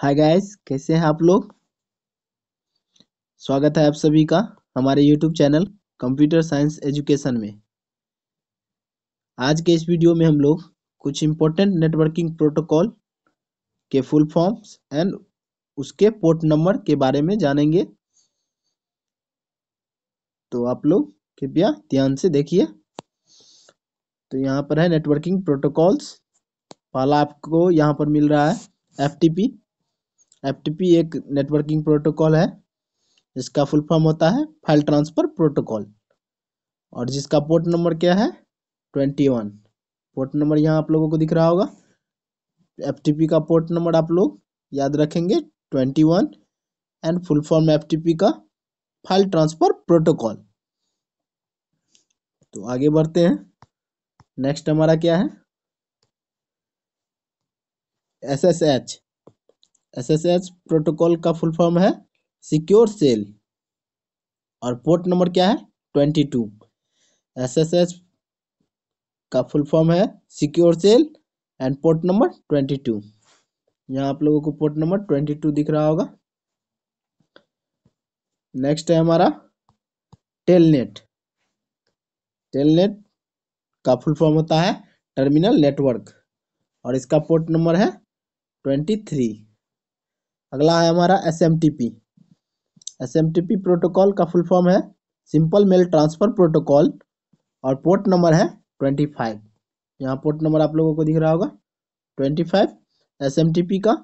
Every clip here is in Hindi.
हाय गाइस कैसे हैं आप लोग स्वागत है आप सभी का हमारे YouTube channel computer science education में आज के इस वीडियो में हम लोग कुछ इम्पोर्टेंट नेटवर्किंग प्रोटोकॉल के फुल फॉर्म्स एंड उसके पोर्ट नंबर के बारे में जानेंगे तो आप लोग कृपया ध्यान से देखिए तो यहाँ पर है नेटवर्किंग प्रोटोकॉल्स पहला आपको यहाँ पर मिल रहा है एफ टी पी एफटीपी एक नेटवर्किंग प्रोटोकॉल है जिसका फुल फॉर्म होता है फाइल ट्रांसफर प्रोटोकॉल और जिसका पोर्ट नंबर क्या है ट्वेंटी वन पोर्ट नंबर यहाँ आप लोगों को दिख रहा होगा एफटीपी का पोर्ट नंबर आप लोग याद रखेंगे twenty one and full form FTP का फाइल ट्रांसफर प्रोटोकॉल तो आगे बढ़ते हैं नेक्स्ट हमारा क्या है S S H SSH protocol का फुल फॉर्म है सिक्योर सेल और पोर्ट नंबर क्या है ट्वेंटी टू एसएसएच का फुल फॉर्म है secure shell and port number twenty two यहाँ आप लोगों को पोर्ट नंबर ट्वेंटी टू दिख रहा होगा नेक्स्ट है हमारा टेलनेट टेलनेट का फुल फॉर्म होता है टर्मिनल नेटवर्क और इसका पोर्ट नंबर है ट्वेंटी थ्री अगला है हमारा S M T P S M T P protocol का फुल फॉर्म है सिंपल मेल ट्रांसफ़र प्रोटोकॉल और पोर्ट नंबर है ट्वेंटी फाइव यहाँ पोर्ट नंबर आप लोगों को दिख रहा होगा twenty five S M T P का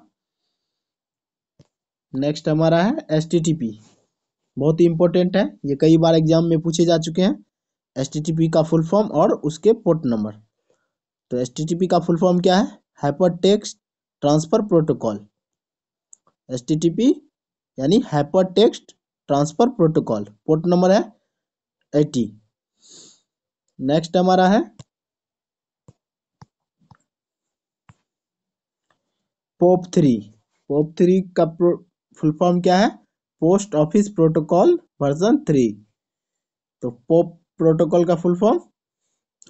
नेक्स्ट हमारा है एस टी टी पी बहुत ही इंपॉर्टेंट है ये कई बार एग्जाम में पूछे जा चुके हैं एस टी टी पी का फुल फॉर्म और उसके पोर्ट नंबर तो एस टी टी पी का फुल फॉर्म क्या है hypertext transfer protocol P यानी hypertext transfer protocol port number है एटी नेक्स्ट हमारा है पोप थ्री पोप थ्री का फुल फॉर्म क्या है post office protocol version three तो पोप प्रोटोकॉल का full form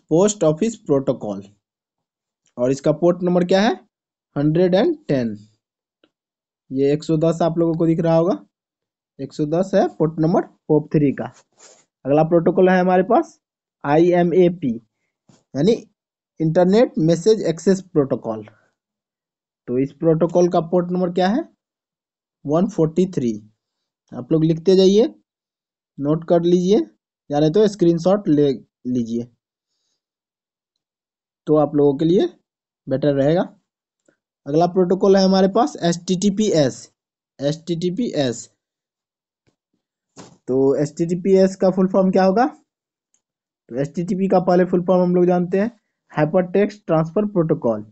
post office protocol और इसका पोर्ट नंबर क्या है हंड्रेड एंड टेन ये 110 आप लोगों को दिख रहा होगा 110 है पोर्ट नंबर पोप थ्री का अगला प्रोटोकॉल है हमारे पास आई एम ए पी यानी इंटरनेट मैसेज एक्सेस प्रोटोकॉल तो इस प्रोटोकॉल का पोर्ट नंबर क्या है 143 आप लोग लिखते जाइए नोट कर लीजिए या नहीं तो स्क्रीनशॉट ले लीजिए तो आप लोगों के लिए बेटर रहेगा अगला प्रोटोकॉल है हमारे पास S T T P S S T T P S तो S T T P S का फुल फॉर्म क्या होगा तो एस टी टी पी का पहले फुल फॉर्म हम लोग जानते हैं हाइपर टेक्स्ट ट्रांसफर प्रोटोकॉल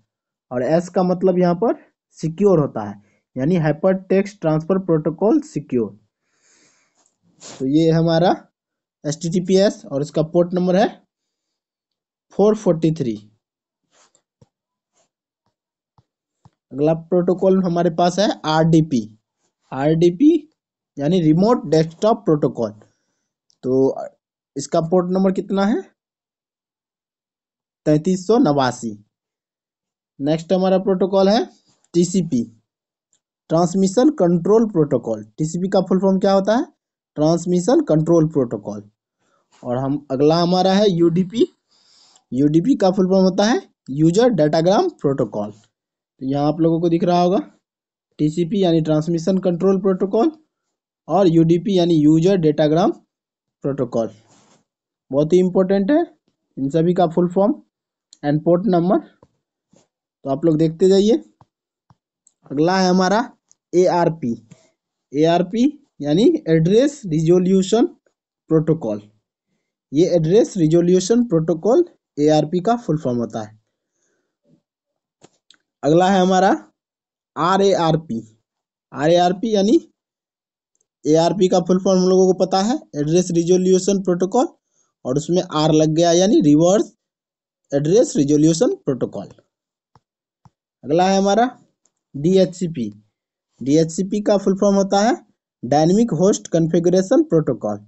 और एस का मतलब यहाँ पर सिक्योर होता है यानी hypertext transfer protocol secure तो ये हमारा एस और इसका पोर्ट नंबर है फोर फोर्टी थ्री अगला प्रोटोकॉल हमारे पास है आरडीपी आरडीपी यानी रिमोट डेस्कटॉप प्रोटोकॉल तो इसका पोर्ट नंबर कितना है तैतीस सौ नवासी नेक्स्ट हमारा प्रोटोकॉल है TCP transmission control protocol TCP का फुल फॉर्म क्या होता है ट्रांसमिशन कंट्रोल प्रोटोकॉल और हम अगला हमारा है यूडीपी यूडीपी का फुल फॉर्म होता है यूजर डाटाग्राम प्रोटोकॉल तो यहाँ आप लोगों को दिख रहा होगा टीसीपी यानी ट्रांसमिशन कंट्रोल प्रोटोकॉल और यूडीपी यानी यूजर डेटाग्राम प्रोटोकॉल बहुत ही इम्पोर्टेंट है इन सभी का full form and port number तो आप लोग देखते जाइए अगला है हमारा A R P A R P यानी एड्रेस रिजोल्यूशन प्रोटोकॉल ये address resolution protocol A R P का फुल फॉर्म होता है अगला है हमारा R A R P R A R P यानी ए आर पी का फुल फॉर्म हम लोगों को पता है एड्रेस रिजोल्यूशन प्रोटोकॉल और उसमें आर लग गया यानी रिवर्स एड्रेस रिजोल्यूशन प्रोटोकॉल अगला है हमारा D H C P D H C P का फुल फॉर्म होता है डायनेमिक होस्ट कॉन्फ़िगरेशन प्रोटोकॉल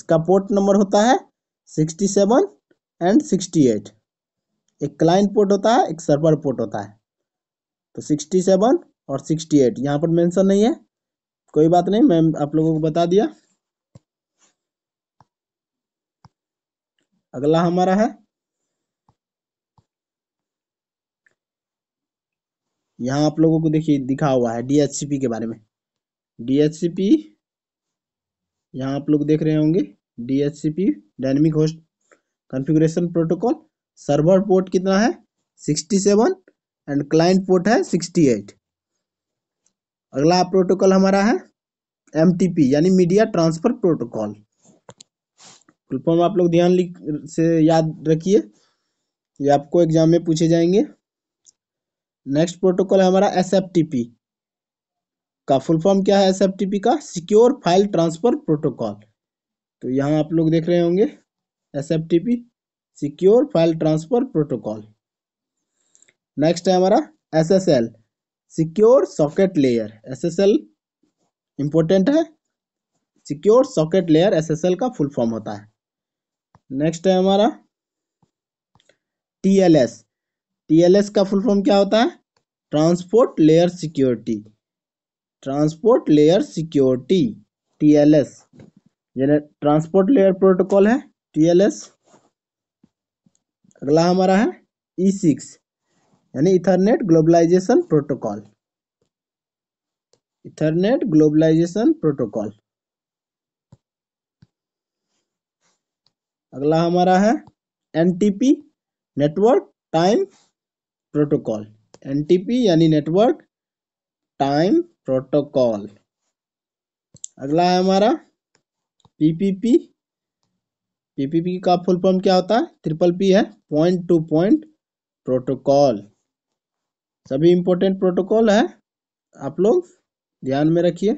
इसका पोर्ट नंबर होता है sixty seven and sixty eight एक क्लाइंट पोर्ट होता है एक सर्वर पोर्ट होता है तो सिक्सटी सेवन और सिक्सटी एट यहाँ पर मेंशन नहीं है कोई बात नहीं मैं आप लोगों को बता दिया अगला हमारा है यहाँ आप लोगों को देखिए दिखा हुआ है डीएचसीपी के बारे में डीएचसीपी यहाँ आप लोग देख रहे होंगे DHCP dynamic host configuration protocol server port कितना है 67 एंड क्लाइंट पोर्ट है सिक्सटी एट अगला प्रोटोकॉल हमारा है एम यानी media transfer protocol full form आप लोग ध्यान से याद रखिए ये आपको एग्जाम में पूछे जाएंगे नेक्स्ट प्रोटोकॉल है हमारा एस का फुल फॉर्म क्या है एस का सिक्योर फाइल ट्रांसफर प्रोटोकॉल तो यहाँ आप लोग देख रहे होंगे S secure file transfer protocol next है हमारा S S L secure socket layer S S L important है secure socket layer S S L का फुल फॉर्म होता है नेक्स्ट है हमारा T L S T L S का फुल फॉर्म क्या होता है transport layer security transport layer security T L S यानी ट्रांसपोर्ट लेयर प्रोटोकॉल है टी एल एस अगला हमारा है ई e सिक्स यानी ethernet globalization protocol ethernet globalization protocol अगला हमारा है NTP network time protocol NTP यानी नेटवर्क टाइम प्रोटोकॉल अगला है हमारा पीपीपी पीपीपी का फुल फॉर्म क्या होता है ट्रिपल पी है पॉइंट टू पॉइंट प्रोटोकॉल सभी इम्पोर्टेंट प्रोटोकॉल है आप लोग ध्यान में रखिए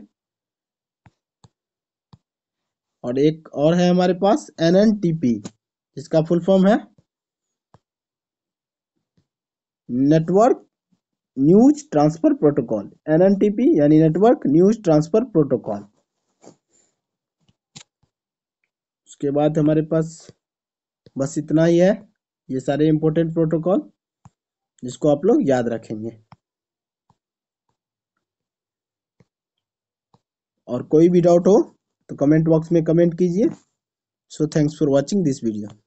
और एक और है हमारे पास एन एन टी पी जिसका फुल फॉर्म है network news transfer protocol T P यानी नेटवर्क न्यूज ट्रांसफर प्रोटोकॉल उसके बाद हमारे पास बस इतना ही है ये सारे इंपॉर्टेंट प्रोटोकॉल जिसको आप लोग याद रखेंगे और कोई भी डाउट हो तो कमेंट बॉक्स में कमेंट कीजिए so thanks for watching this video